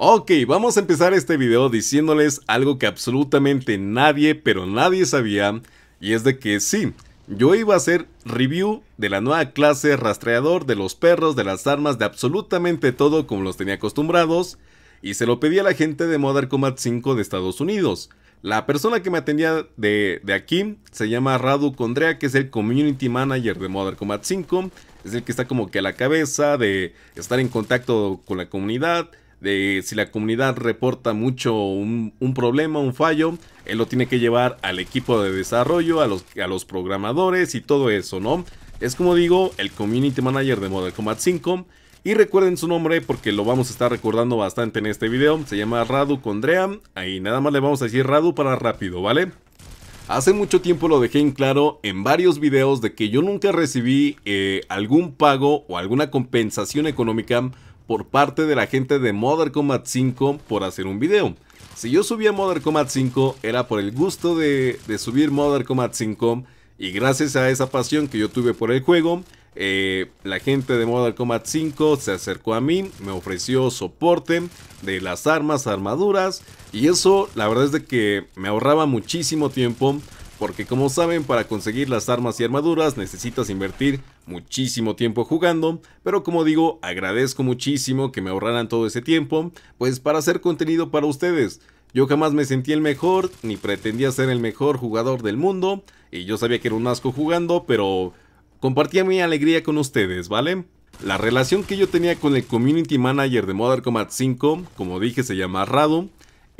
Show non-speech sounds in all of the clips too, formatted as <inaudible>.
Ok, vamos a empezar este video diciéndoles algo que absolutamente nadie, pero nadie sabía, y es de que sí, yo iba a hacer review de la nueva clase rastreador de los perros, de las armas, de absolutamente todo como los tenía acostumbrados, y se lo pedí a la gente de Modern Combat 5 de Estados Unidos. La persona que me atendía de, de, aquí se llama Radu Condrea, que es el community manager de Modern Combat 5. Es el que está como que a la cabeza de estar en contacto con la comunidad, de si la comunidad reporta mucho un, problema, un fallo, él lo tiene que llevar al equipo de desarrollo, a los, programadores y todo eso, ¿no? Es como digo, el Community Manager de Model Combat 5. Y recuerden su nombre porque lo vamos a estar recordando bastante en este video. Se llama Radu Condrea. Ahí nada más le vamos a decir Radu para rápido, ¿vale? Hace mucho tiempo lo dejé en claro en varios videos de que yo nunca recibí eh, algún pago o alguna compensación económica por parte de la gente de Modern Combat 5 por hacer un video. Si yo subía Modern Combat 5 era por el gusto de, subir Modern Combat 5 y gracias a esa pasión que yo tuve por el juego, eh, la gente de Modern Combat 5 se acercó a mí, me ofreció soporte de las armas, armaduras y eso la verdad es de que me ahorraba muchísimo tiempo porque como saben para conseguir las armas y armaduras necesitas invertir muchísimo tiempo jugando, pero como digo, agradezco muchísimo que me ahorraran todo ese tiempo, pues para hacer contenido para ustedes. Yo jamás me sentí el mejor, ni pretendía ser el mejor jugador del mundo, y yo sabía que era un asco jugando, pero compartía mi alegría con ustedes, ¿vale? La relación que yo tenía con el community manager de Modern Combat 5, como dije se llama Radu,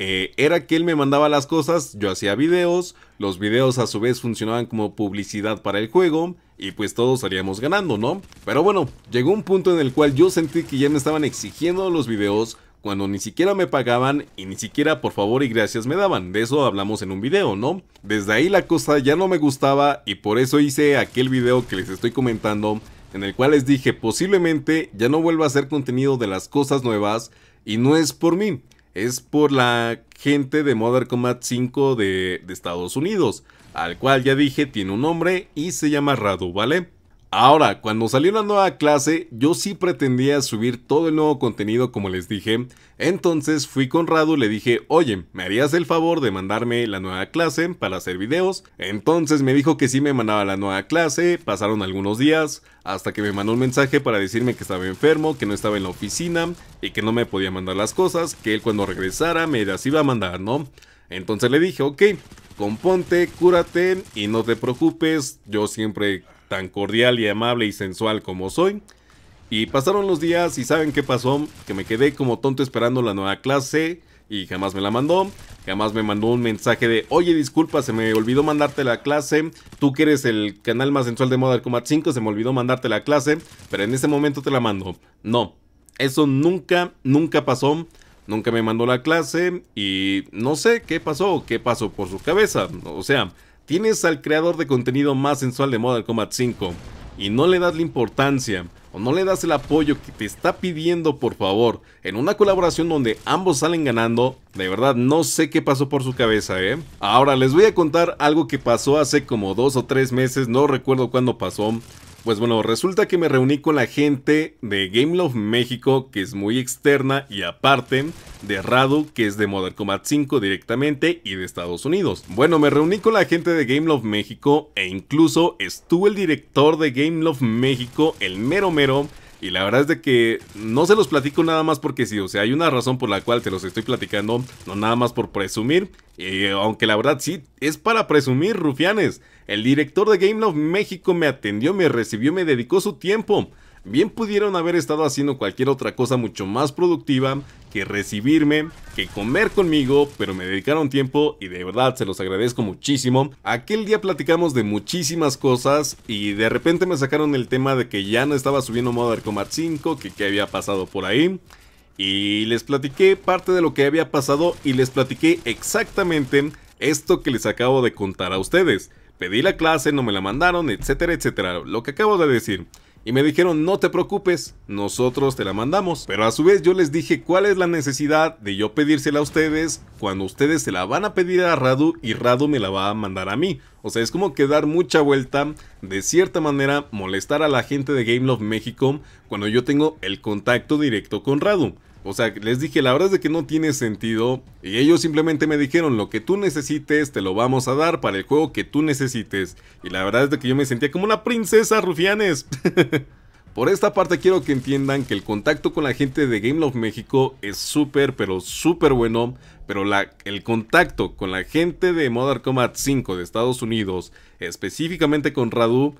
eh, era que él me mandaba las cosas, yo hacía videos, los videos a su vez funcionaban como publicidad para el juego, y pues todos estaríamos ganando, ¿no? Pero bueno, llegó un punto en el cual yo sentí que ya me estaban exigiendo los videos cuando ni siquiera me pagaban y ni siquiera por favor y gracias me daban, de eso hablamos en un video, ¿no? Desde ahí la cosa ya no me gustaba y por eso hice aquel video que les estoy comentando, en el cual les dije posiblemente ya no vuelva a hacer contenido de las cosas nuevas y no es por mí, es por la gente de Modern Combat 5 de, de Estados Unidos al cual ya dije tiene un nombre y se llama Radu, ¿vale? Ahora, cuando salió la nueva clase, yo sí pretendía subir todo el nuevo contenido como les dije, entonces fui con Radu y le dije, oye, ¿me harías el favor de mandarme la nueva clase para hacer videos? Entonces me dijo que sí me mandaba la nueva clase, pasaron algunos días, hasta que me mandó un mensaje para decirme que estaba enfermo, que no estaba en la oficina y que no me podía mandar las cosas, que él cuando regresara me las iba a mandar, ¿no? Entonces le dije, ok, componte, cúrate y no te preocupes, yo siempre tan cordial y amable y sensual como soy. Y pasaron los días y saben qué pasó, que me quedé como tonto esperando la nueva clase y jamás me la mandó. Jamás me mandó un mensaje de, oye, disculpa, se me olvidó mandarte la clase. Tú que eres el canal más sensual de Modern Combat 5, se me olvidó mandarte la clase, pero en ese momento te la mando. No, eso nunca, nunca pasó nunca me mandó la clase y no sé qué pasó, qué pasó por su cabeza. O sea, tienes al creador de contenido más sensual de Modern Combat 5 y no le das la importancia o no le das el apoyo que te está pidiendo por favor en una colaboración donde ambos salen ganando, de verdad no sé qué pasó por su cabeza, ¿eh? Ahora les voy a contar algo que pasó hace como dos o tres meses, no recuerdo cuándo pasó, pues bueno, resulta que me reuní con la gente de Game Love México, que es muy externa, y aparte de Radu, que es de Modern Combat 5 directamente y de Estados Unidos. Bueno, me reuní con la gente de Game Love México e incluso estuvo el director de Game Love México, el mero mero, y la verdad es de que no se los platico nada más porque sí, o sea, hay una razón por la cual te los estoy platicando, no nada más por presumir, eh, aunque la verdad sí, es para presumir, rufianes. El director de Game Love México me atendió, me recibió, me dedicó su tiempo. Bien pudieron haber estado haciendo cualquier otra cosa mucho más productiva que recibirme, que comer conmigo, pero me dedicaron tiempo y de verdad se los agradezco muchísimo. Aquel día platicamos de muchísimas cosas y de repente me sacaron el tema de que ya no estaba subiendo Modern Combat 5, que qué había pasado por ahí. Y les platiqué parte de lo que había pasado y les platiqué exactamente esto que les acabo de contar a ustedes. Pedí la clase, no me la mandaron, etcétera, etcétera. Lo que acabo de decir y me dijeron no te preocupes, nosotros te la mandamos. Pero a su vez yo les dije cuál es la necesidad de yo pedírsela a ustedes cuando ustedes se la van a pedir a Radu y Radu me la va a mandar a mí. O sea, es como que dar mucha vuelta, de cierta manera molestar a la gente de Game Love México cuando yo tengo el contacto directo con Radu. O sea, les dije, la verdad es de que no tiene sentido. Y ellos simplemente me dijeron, lo que tú necesites, te lo vamos a dar para el juego que tú necesites. Y la verdad es que yo me sentía como una princesa, rufianes. <laughs> Por esta parte quiero que entiendan que el contacto con la gente de Game Love México es súper, pero súper bueno, pero la, el contacto con la gente de Modern Combat 5 de Estados Unidos, específicamente con Radu,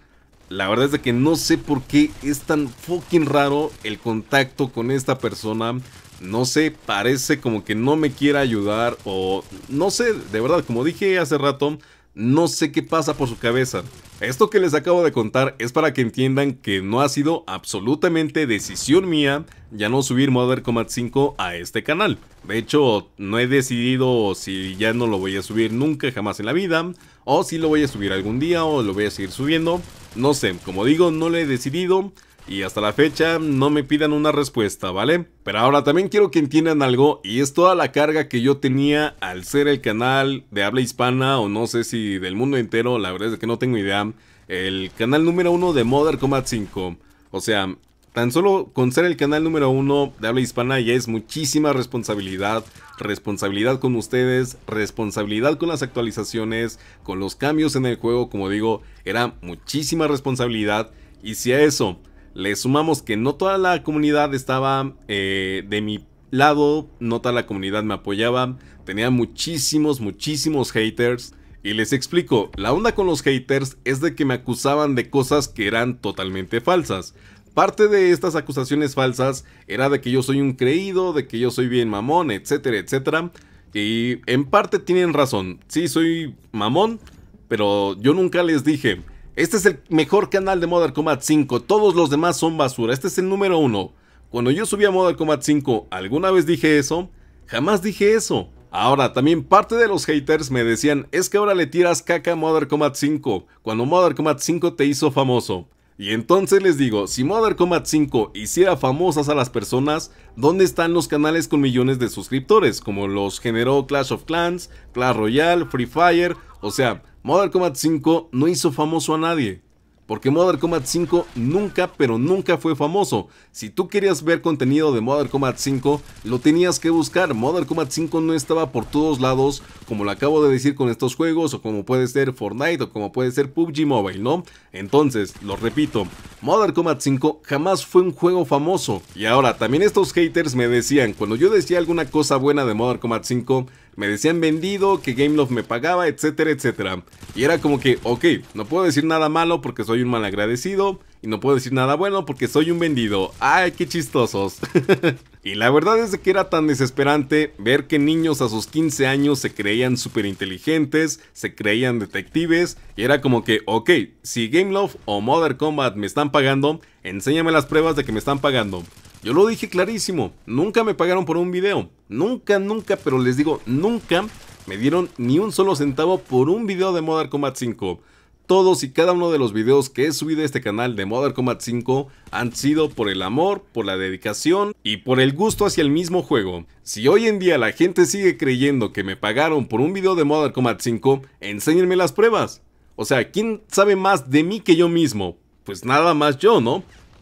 la verdad es que no sé por qué es tan fucking raro el contacto con esta persona. No sé, parece como que no me quiere ayudar o no sé, de verdad, como dije hace rato, no sé qué pasa por su cabeza. Esto que les acabo de contar es para que entiendan que no ha sido absolutamente decisión mía ya no subir Modern Combat 5 a este canal. De hecho, no he decidido si ya no lo voy a subir nunca jamás en la vida, o si lo voy a subir algún día, o lo voy a seguir subiendo. No sé, como digo, no lo he decidido y hasta la fecha no me pidan una respuesta, ¿vale? Pero ahora también quiero que entiendan algo y es toda la carga que yo tenía al ser el canal de habla hispana o no sé si del mundo entero, la verdad es que no tengo idea, el canal número uno de Modern Combat 5. O sea, Tan solo con ser el canal número uno de habla hispana ya es muchísima responsabilidad, responsabilidad con ustedes, responsabilidad con las actualizaciones, con los cambios en el juego, como digo, era muchísima responsabilidad. Y si a eso le sumamos que no toda la comunidad estaba eh, de mi lado, no toda la comunidad me apoyaba, tenía muchísimos, muchísimos haters. Y les explico, la onda con los haters es de que me acusaban de cosas que eran totalmente falsas. Parte de estas acusaciones falsas era de que yo soy un creído, de que yo soy bien mamón, etcétera, etcétera. Y en parte tienen razón, sí soy mamón, pero yo nunca les dije, este es el mejor canal de Modern Combat 5, todos los demás son basura, este es el número uno. Cuando yo subía a Modern Combat 5, ¿alguna vez dije eso? Jamás dije eso. Ahora, también parte de los haters me decían, es que ahora le tiras caca a Modern Combat 5, cuando Modern Combat 5 te hizo famoso. Y entonces les digo, si Modern Combat 5 hiciera famosas a las personas, ¿dónde están los canales con millones de suscriptores? Como los generó Clash of Clans, Clash Royale, Free Fire, o sea, Modern Combat 5 no hizo famoso a nadie. Porque Modern Combat 5 nunca, pero nunca fue famoso. Si tú querías ver contenido de Modern Combat 5, lo tenías que buscar. Modern Combat 5 no estaba por todos lados, como lo acabo de decir con estos juegos, o como puede ser Fortnite, o como puede ser PUBG Mobile, ¿no? Entonces, lo repito, Modern Combat 5 jamás fue un juego famoso. Y ahora, también estos haters me decían, cuando yo decía alguna cosa buena de Modern Combat 5, me decían vendido, que Gameloft me pagaba, etcétera, etcétera. Y era como que, ok, no puedo decir nada malo porque soy un malagradecido y no puedo decir nada bueno porque soy un vendido. ¡Ay, qué chistosos! <laughs> Y la verdad es que era tan desesperante ver que niños a sus 15 años se creían súper inteligentes, se creían detectives, y era como que, ok, si Game Love o Modern Combat me están pagando, enséñame las pruebas de que me están pagando. Yo lo dije clarísimo, nunca me pagaron por un video, nunca, nunca, pero les digo, nunca me dieron ni un solo centavo por un video de Modern Combat 5 todos y cada uno de los videos que he subido a este canal de Modern Combat 5 han sido por el amor, por la dedicación y por el gusto hacia el mismo juego. Si hoy en día la gente sigue creyendo que me pagaron por un video de Modern Combat 5, enséñenme las pruebas. O sea, ¿quién sabe más de mí que yo mismo? Pues nada más yo, ¿no?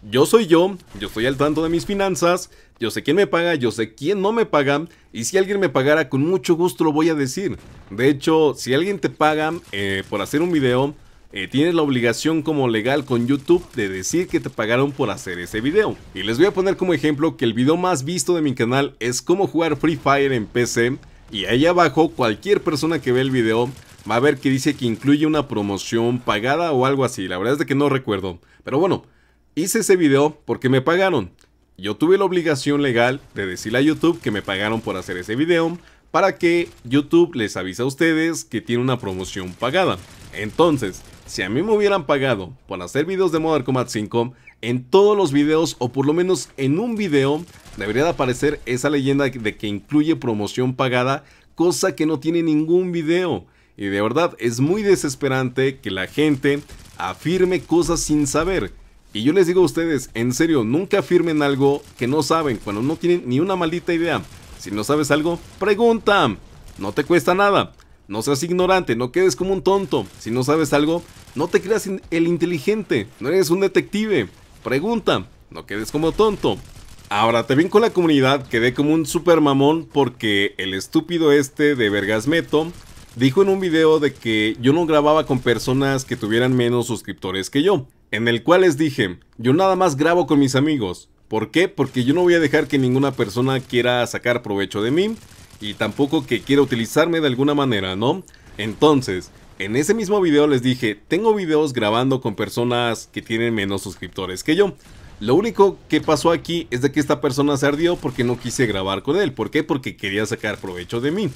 Yo soy yo, yo estoy al tanto de mis finanzas, yo sé quién me paga, yo sé quién no me paga, y si alguien me pagara, con mucho gusto lo voy a decir. De hecho, si alguien te paga eh, por hacer un video, eh, tienes la obligación como legal con YouTube de decir que te pagaron por hacer ese video. Y les voy a poner como ejemplo que el video más visto de mi canal es cómo jugar Free Fire en PC y ahí abajo cualquier persona que ve el video va a ver que dice que incluye una promoción pagada o algo así. La verdad es de que no recuerdo. Pero bueno, hice ese video porque me pagaron. Yo tuve la obligación legal de decirle a YouTube que me pagaron por hacer ese video para que YouTube les avise a ustedes que tiene una promoción pagada. Entonces, si a mí me hubieran pagado por hacer videos de Modern Combat 5, en todos los videos o por lo menos en un video debería de aparecer esa leyenda de que incluye promoción pagada, cosa que no tiene ningún video. Y de verdad es muy desesperante que la gente afirme cosas sin saber. Y yo les digo a ustedes, en serio, nunca afirmen algo que no saben, cuando no tienen ni una maldita idea. Si no sabes algo, pregunta. No te cuesta nada. No seas ignorante, no quedes como un tonto. Si no sabes algo, no te creas el inteligente, no eres un detective. Pregunta, no quedes como tonto. Ahora, te ven con la comunidad quedé como un super mamón porque el estúpido este de Vergasmeto dijo en un video de que yo no grababa con personas que tuvieran menos suscriptores que yo. En el cual les dije, yo nada más grabo con mis amigos. ¿Por qué? Porque yo no voy a dejar que ninguna persona quiera sacar provecho de mí y tampoco que quiera utilizarme de alguna manera, ¿no? Entonces, en ese mismo video les dije, tengo videos grabando con personas que tienen menos suscriptores que yo. Lo único que pasó aquí es de que esta persona se ardió porque no quise grabar con él. ¿Por qué? Porque quería sacar provecho de mí.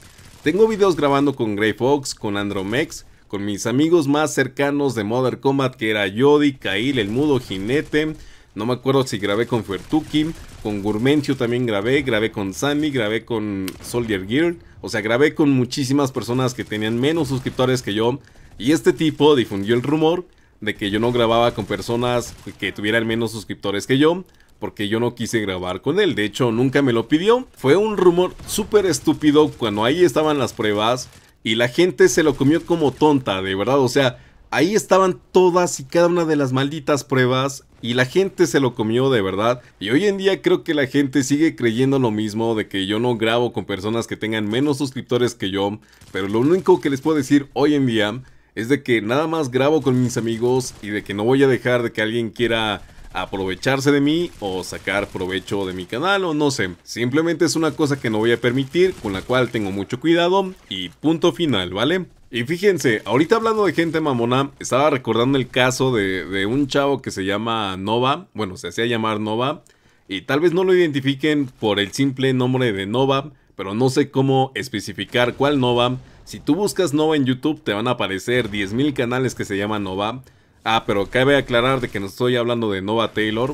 Tengo videos grabando con Grey Fox, con Andromex, con mis amigos más cercanos de Modern Combat que era Yodi, Kail, el mudo jinete, no me acuerdo si grabé con Fertuki, con Gurmencio también grabé, grabé con Sammy, grabé con Soldier Gear. O sea, grabé con muchísimas personas que tenían menos suscriptores que yo. Y este tipo difundió el rumor de que yo no grababa con personas que tuvieran menos suscriptores que yo. Porque yo no quise grabar con él. De hecho, nunca me lo pidió. Fue un rumor súper estúpido cuando ahí estaban las pruebas. Y la gente se lo comió como tonta, de verdad. O sea, Ahí estaban todas y cada una de las malditas pruebas y la gente se lo comió de verdad. Y hoy en día creo que la gente sigue creyendo lo mismo de que yo no grabo con personas que tengan menos suscriptores que yo. Pero lo único que les puedo decir hoy en día es de que nada más grabo con mis amigos y de que no voy a dejar de que alguien quiera aprovecharse de mí o sacar provecho de mi canal o no sé. Simplemente es una cosa que no voy a permitir, con la cual tengo mucho cuidado y punto final, ¿vale? Y fíjense, ahorita hablando de gente mamona, estaba recordando el caso de, un chavo que se llama Nova, bueno, se hacía llamar Nova, y tal vez no lo identifiquen por el simple nombre de Nova, pero no sé cómo especificar cuál Nova. Si tú buscas Nova en YouTube te van a aparecer 10.000 canales que se llaman Nova. Ah, pero cabe aclarar de que no estoy hablando de Nova Taylor.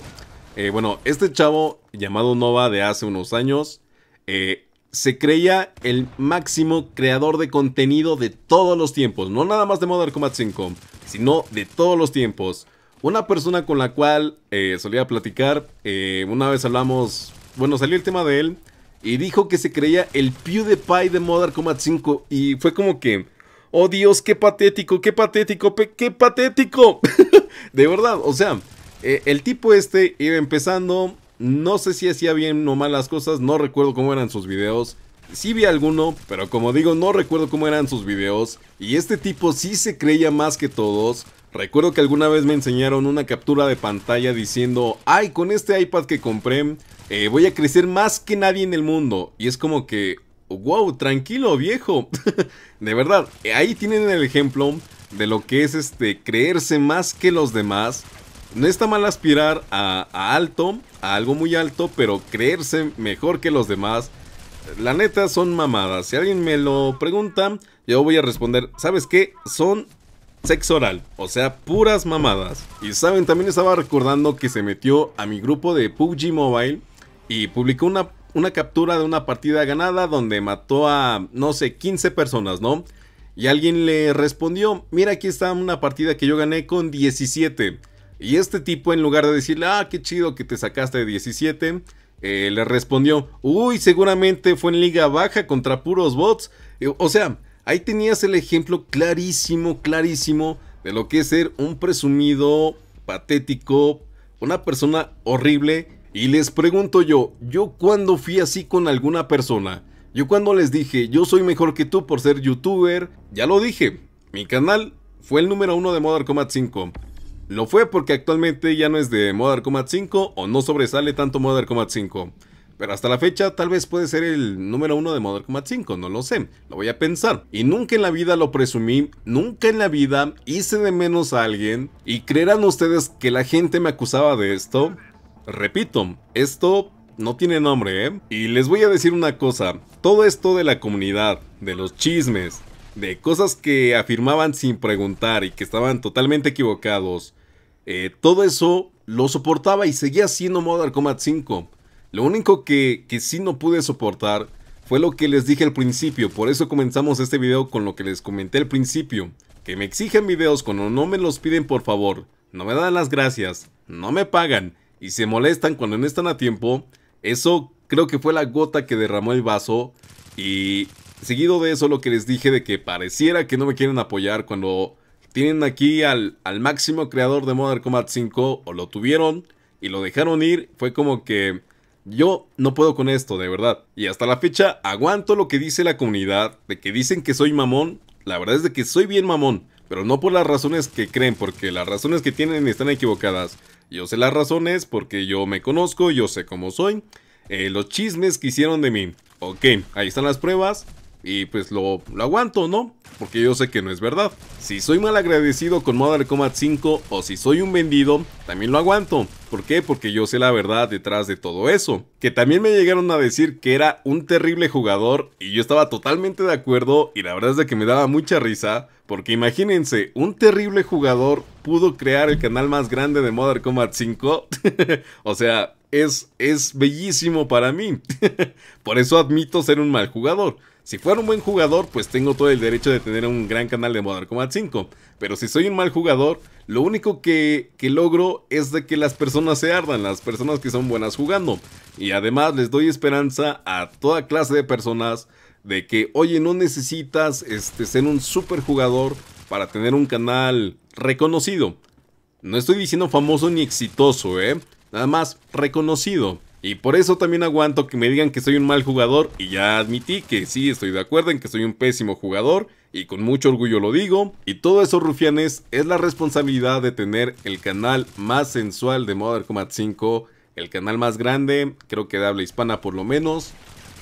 Eh, bueno, este chavo llamado Nova de hace unos años eh, se creía el máximo creador de contenido de todos los tiempos, no nada más de Modern Combat 5, sino de todos los tiempos. Una persona con la cual eh, solía platicar, eh, una vez hablamos, bueno, salió el tema de él, y dijo que se creía el PewDiePie de Modern Combat 5, y fue como que, oh Dios, qué patético, qué patético, qué patético. <laughs> de verdad, o sea, eh, el tipo este iba empezando, no sé si hacía bien o mal las cosas, no recuerdo cómo eran sus videos. Sí vi alguno, pero como digo, no recuerdo cómo eran sus videos. Y este tipo sí se creía más que todos. Recuerdo que alguna vez me enseñaron una captura de pantalla diciendo, ay, con este iPad que compré, eh, voy a crecer más que nadie en el mundo. Y es como que, wow, tranquilo viejo. <laughs> de verdad, eh, ahí tienen el ejemplo de lo que es este creerse más que los demás no está mal aspirar a, alto, a algo muy alto, pero creerse mejor que los demás. La neta son mamadas. Si alguien me lo pregunta, yo voy a responder, ¿sabes qué? Son sexo oral, o sea, puras mamadas. Y saben, también estaba recordando que se metió a mi grupo de PUBG Mobile y publicó una, una captura de una partida ganada donde mató a, no sé, 15 personas, ¿no? Y alguien le respondió, mira aquí está una partida que yo gané con 17. Y este tipo, en lugar de decirle, ah, qué chido que te sacaste de 17, eh, le respondió, uy, seguramente fue en liga baja contra puros bots. Eh, o sea, ahí tenías el ejemplo clarísimo, clarísimo de lo que es ser un presumido, patético, una persona horrible. Y les pregunto yo, ¿yo cuándo fui así con alguna persona? Yo cuando les dije, yo soy mejor que tú por ser youtuber, ya lo dije, mi canal fue el número uno de Modern Combat 5. Lo fue porque actualmente ya no es de Modern Combat 5 o no sobresale tanto Modern Combat 5. Pero hasta la fecha tal vez puede ser el número uno de Modern Combat 5, no lo sé, lo voy a pensar. Y nunca en la vida lo presumí, nunca en la vida hice de menos a alguien. Y creerán ustedes que la gente me acusaba de esto. Repito, esto no tiene nombre, ¿eh? Y les voy a decir una cosa, todo esto de la comunidad, de los chismes, de cosas que afirmaban sin preguntar y que estaban totalmente equivocados, eh, todo eso lo soportaba y seguía siendo Modern Combat 5. Lo único que, que sí no pude soportar fue lo que les dije al principio, por eso comenzamos este video con lo que les comenté al principio. Que me exigen videos cuando no me los piden por favor, no me dan las gracias, no me pagan y se molestan cuando no están a tiempo, eso creo que fue la gota que derramó el vaso y Seguido de eso, lo que les dije de que pareciera que no me quieren apoyar cuando tienen aquí al, al máximo creador de Modern Combat 5, o lo tuvieron y lo dejaron ir, fue como que yo no puedo con esto, de verdad. Y hasta la fecha aguanto lo que dice la comunidad, de que dicen que soy mamón, la verdad es de que soy bien mamón, pero no por las razones que creen, porque las razones que tienen están equivocadas. Yo sé las razones porque yo me conozco, yo sé cómo soy. Eh, los chismes que hicieron de mí. Ok, ahí están las pruebas y pues lo, lo, aguanto, ¿no? Porque yo sé que no es verdad. Si soy mal agradecido con Modern Combat 5 o si soy un vendido, también lo aguanto. ¿Por qué? Porque yo sé la verdad detrás de todo eso. Que también me llegaron a decir que era un terrible jugador y yo estaba totalmente de acuerdo y la verdad es de que me daba mucha risa. Porque imagínense, un terrible jugador pudo crear el canal más grande de Modern Combat 5. <laughs> o sea, es, es bellísimo para mí. <laughs> Por eso admito ser un mal jugador. Si fuera un buen jugador, pues tengo todo el derecho de tener un gran canal de Modern Combat 5. Pero si soy un mal jugador, lo único que, logro es de que las personas se ardan, las personas que son buenas jugando. Y además les doy esperanza a toda clase de personas de que, oye, no necesitas este, ser un super jugador para tener un canal reconocido. No estoy diciendo famoso ni exitoso, ¿eh? Nada más reconocido. Y por eso también aguanto que me digan que soy un mal jugador y ya admití que sí, estoy de acuerdo en que soy un pésimo jugador y con mucho orgullo lo digo. Y todo eso, rufianes, es la responsabilidad de tener el canal más sensual de Modern Combat 5, el canal más grande, creo que de habla hispana por lo menos.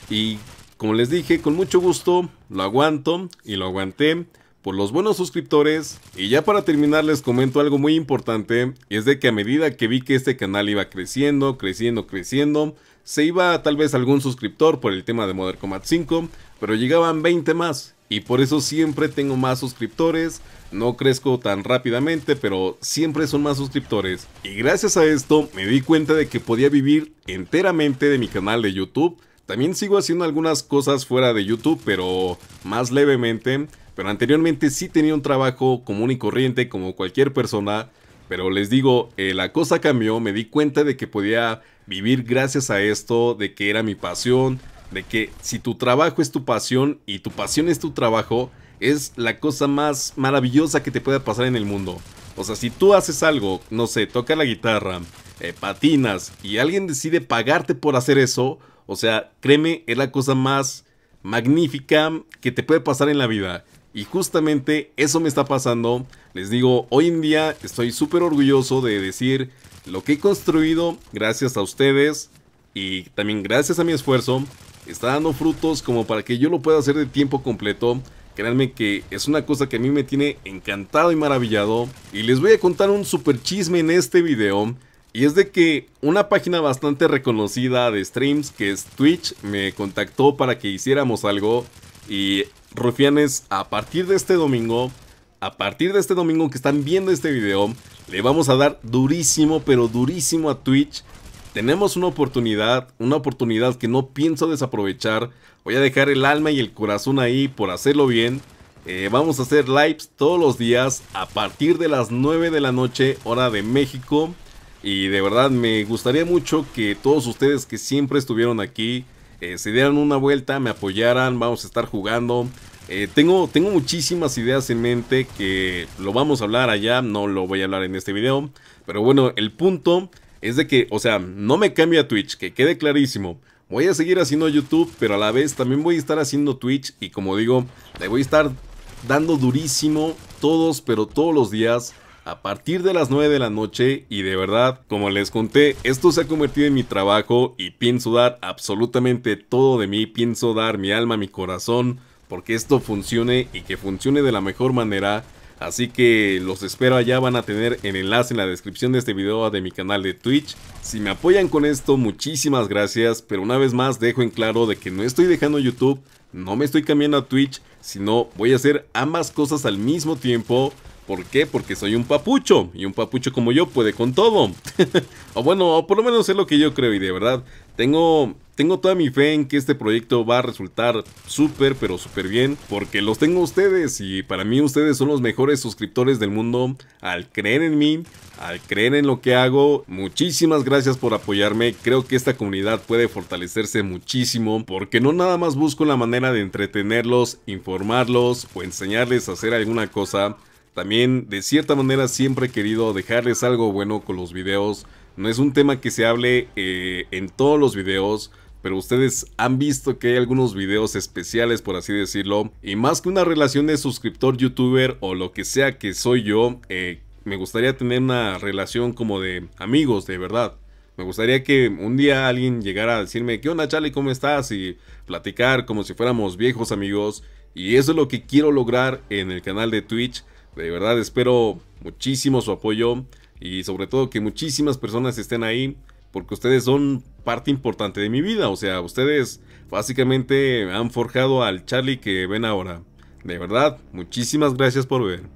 Y como les dije, con mucho gusto lo aguanto y lo aguanté por los buenos suscriptores. Y ya para terminar les comento algo muy importante, es de que a medida que vi que este canal iba creciendo, creciendo, creciendo, se iba tal vez algún suscriptor por el tema de Modern Combat 5, pero llegaban 20 más. Y por eso siempre tengo más suscriptores, no crezco tan rápidamente, pero siempre son más suscriptores. Y gracias a esto me di cuenta de que podía vivir enteramente de mi canal de YouTube. También sigo haciendo algunas cosas fuera de YouTube, pero más levemente. Pero anteriormente sí tenía un trabajo común y corriente como cualquier persona. Pero les digo, eh, la cosa cambió, me di cuenta de que podía vivir gracias a esto, de que era mi pasión, de que si tu trabajo es tu pasión y tu pasión es tu trabajo, es la cosa más maravillosa que te pueda pasar en el mundo. O sea, si tú haces algo, no sé, toca la guitarra, eh, patinas y alguien decide pagarte por hacer eso, o sea, créeme, es la cosa más magnífica que te puede pasar en la vida. Y justamente eso me está pasando. Les digo, hoy en día estoy súper orgulloso de decir lo que he construido gracias a ustedes y también gracias a mi esfuerzo. Está dando frutos como para que yo lo pueda hacer de tiempo completo. Créanme que es una cosa que a mí me tiene encantado y maravillado. Y les voy a contar un super chisme en este video. Y es de que una página bastante reconocida de streams que es Twitch me contactó para que hiciéramos algo. Y Rufianes, a partir de este domingo, a partir de este domingo que están viendo este video, le vamos a dar durísimo, pero durísimo a Twitch. Tenemos una oportunidad, una oportunidad que no pienso desaprovechar. Voy a dejar el alma y el corazón ahí por hacerlo bien. Eh, vamos a hacer lives todos los días a partir de las 9 de la noche, hora de México. Y de verdad me gustaría mucho que todos ustedes que siempre estuvieron aquí, eh, se dieran una vuelta, me apoyaran, vamos a estar jugando. Eh, tengo, tengo muchísimas ideas en mente que lo vamos a hablar allá, no lo voy a hablar en este video. Pero bueno, el punto es de que, o sea, no me cambie a Twitch, que quede clarísimo. Voy a seguir haciendo YouTube, pero a la vez también voy a estar haciendo Twitch y como digo, le voy a estar dando durísimo todos, pero todos los días a partir de las 9 de la noche y de verdad, como les conté, esto se ha convertido en mi trabajo y pienso dar absolutamente todo de mí, pienso dar mi alma, mi corazón, porque esto funcione y que funcione de la mejor manera. Así que los espero allá, van a tener el enlace en la descripción de este video de mi canal de Twitch. Si me apoyan con esto, muchísimas gracias, pero una vez más dejo en claro de que no estoy dejando YouTube, no me estoy cambiando a Twitch, sino voy a hacer ambas cosas al mismo tiempo ¿Por qué? Porque soy un papucho. Y un papucho como yo puede con todo. <laughs> o bueno, o por lo menos es lo que yo creo. Y de verdad, tengo, tengo toda mi fe en que este proyecto va a resultar súper, pero súper bien. Porque los tengo ustedes. Y para mí ustedes son los mejores suscriptores del mundo. Al creer en mí, al creer en lo que hago. Muchísimas gracias por apoyarme. Creo que esta comunidad puede fortalecerse muchísimo. Porque no nada más busco la manera de entretenerlos, informarlos o enseñarles a hacer alguna cosa también, de cierta manera, siempre he querido dejarles algo bueno con los videos. No es un tema que se hable eh, en todos los videos, pero ustedes han visto que hay algunos videos especiales, por así decirlo. Y más que una relación de suscriptor, youtuber o lo que sea que soy yo, eh, me gustaría tener una relación como de amigos, de verdad. Me gustaría que un día alguien llegara a decirme, ¿qué onda Charlie? ¿Cómo estás? Y platicar como si fuéramos viejos amigos. Y eso es lo que quiero lograr en el canal de Twitch. De verdad espero muchísimo su apoyo y sobre todo que muchísimas personas estén ahí porque ustedes son parte importante de mi vida. O sea, ustedes básicamente han forjado al Charlie que ven ahora. De verdad, muchísimas gracias por ver.